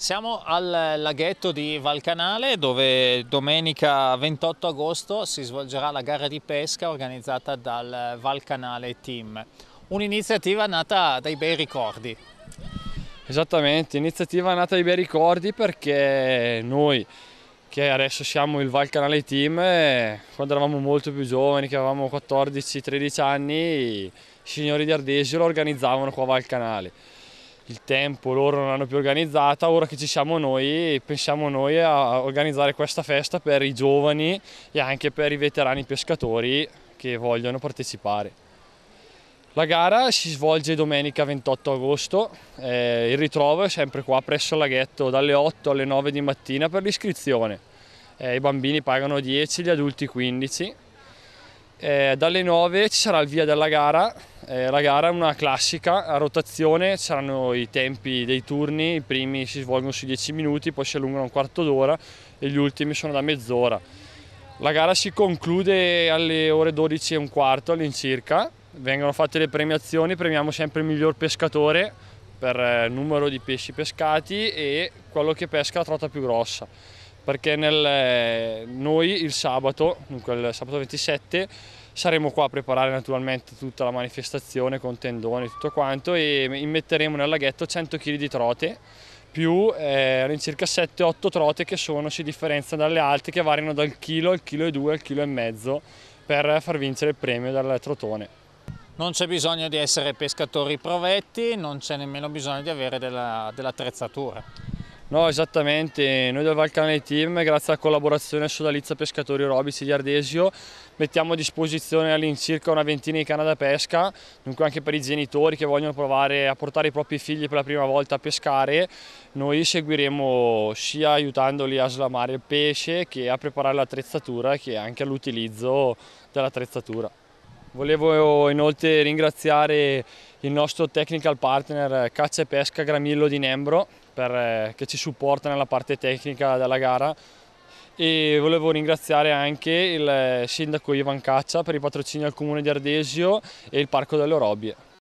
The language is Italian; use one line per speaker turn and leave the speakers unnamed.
Siamo al laghetto di Valcanale dove domenica 28 agosto si svolgerà la gara di pesca organizzata dal Valcanale Team. Un'iniziativa nata dai bei ricordi.
Esattamente, iniziativa nata dai bei ricordi perché noi che adesso siamo il Valcanale Team, eh, quando eravamo molto più giovani, che avevamo 14-13 anni, i signori di Ardesio lo organizzavano qua a Valcanale il tempo loro non l'hanno più organizzata, ora che ci siamo noi pensiamo noi a organizzare questa festa per i giovani e anche per i veterani pescatori che vogliono partecipare. La gara si svolge domenica 28 agosto, eh, il ritrovo è sempre qua presso il laghetto dalle 8 alle 9 di mattina per l'iscrizione. Eh, I bambini pagano 10, gli adulti 15 eh, dalle 9 ci sarà il via della gara, eh, la gara è una classica a rotazione, ci saranno i tempi dei turni, i primi si svolgono sui 10 minuti, poi si allungano un quarto d'ora e gli ultimi sono da mezz'ora. La gara si conclude alle ore 12 e un quarto all'incirca, vengono fatte le premiazioni, premiamo sempre il miglior pescatore per eh, numero di pesci pescati e quello che pesca la trota più grossa perché nel, noi il sabato, dunque il sabato 27, saremo qua a preparare naturalmente tutta la manifestazione con tendoni e tutto quanto e immetteremo nel laghetto 100 kg di trote più eh, all'incirca 7-8 trote che sono, si differenziano dalle altre che variano dal chilo al chilo e due al chilo e mezzo per far vincere il premio dal trotone.
Non c'è bisogno di essere pescatori provetti, non c'è nemmeno bisogno di avere dell'attrezzatura. Dell
No, esattamente, noi del Valcanale Team, grazie alla collaborazione sodalizia Pescatori Robici di Ardesio, mettiamo a disposizione all'incirca una ventina di canna da pesca, dunque anche per i genitori che vogliono provare a portare i propri figli per la prima volta a pescare, noi seguiremo sia aiutandoli a slamare il pesce che a preparare l'attrezzatura che anche all'utilizzo dell'attrezzatura. Volevo eh, inoltre ringraziare il nostro technical partner eh, Caccia e Pesca Gramillo di Nembro per, eh, che ci supporta nella parte tecnica della gara e volevo ringraziare anche il sindaco Ivan Caccia per il patrocinio al comune di Ardesio e il parco delle Orobie.